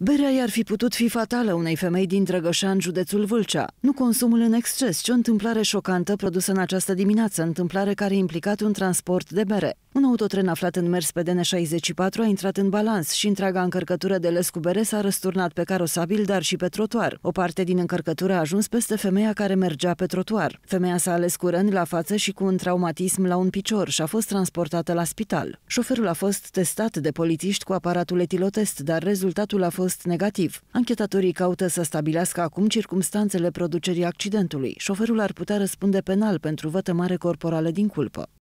Berea i-ar fi putut fi fatală unei femei din Drăgășan, județul Vâlcea. Nu consumul în exces, ci o întâmplare șocantă produsă în această dimineață, întâmplare care a implicat un transport de bere. Un autotren aflat în mers pe DN64 a intrat în balans și întreaga încărcătură de les cu bere s-a răsturnat pe carosabil, dar și pe trotuar. O parte din încărcătură a ajuns peste femeia care mergea pe trotuar. Femeia s-a ales cu răni la față și cu un traumatism la un picior și a fost transportată la spital. Șoferul a fost testat de polițiști cu aparatul etilotest, dar rezultatul a fost fost negativ. Anchetatorii caută să stabilească acum circumstanțele producerii accidentului. Șoferul ar putea răspunde penal pentru vătămare corporală din culpă.